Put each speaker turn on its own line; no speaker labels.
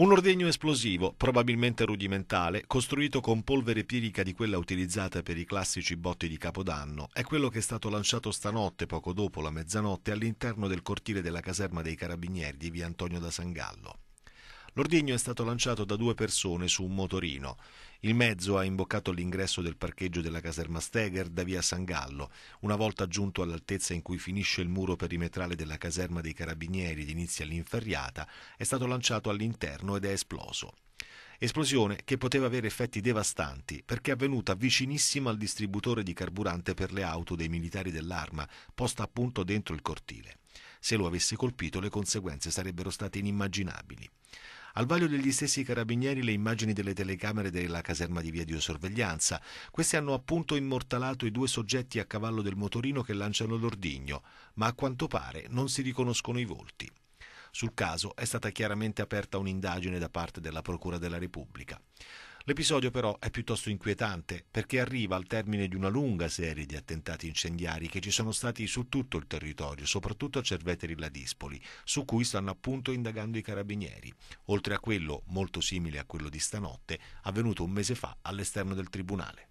Un ordegno esplosivo, probabilmente rudimentale, costruito con polvere pirica di quella utilizzata per i classici botti di Capodanno, è quello che è stato lanciato stanotte, poco dopo la mezzanotte, all'interno del cortile della caserma dei carabinieri di via Antonio da Sangallo. L'ordigno è stato lanciato da due persone su un motorino. Il mezzo ha imboccato l'ingresso del parcheggio della caserma Steger da via San Gallo. Una volta giunto all'altezza in cui finisce il muro perimetrale della caserma dei carabinieri ed inizia l'inferriata, è stato lanciato all'interno ed è esploso. Esplosione che poteva avere effetti devastanti perché è avvenuta vicinissima al distributore di carburante per le auto dei militari dell'arma, posta appunto dentro il cortile. Se lo avesse colpito le conseguenze sarebbero state inimmaginabili. Al vaglio degli stessi carabinieri le immagini delle telecamere della caserma di videosorveglianza. Queste hanno appunto immortalato i due soggetti a cavallo del motorino che lanciano l'ordigno, ma a quanto pare non si riconoscono i volti. Sul caso è stata chiaramente aperta un'indagine da parte della Procura della Repubblica. L'episodio però è piuttosto inquietante perché arriva al termine di una lunga serie di attentati incendiari che ci sono stati su tutto il territorio, soprattutto a Cerveteri Ladispoli, su cui stanno appunto indagando i carabinieri, oltre a quello molto simile a quello di stanotte, avvenuto un mese fa all'esterno del tribunale.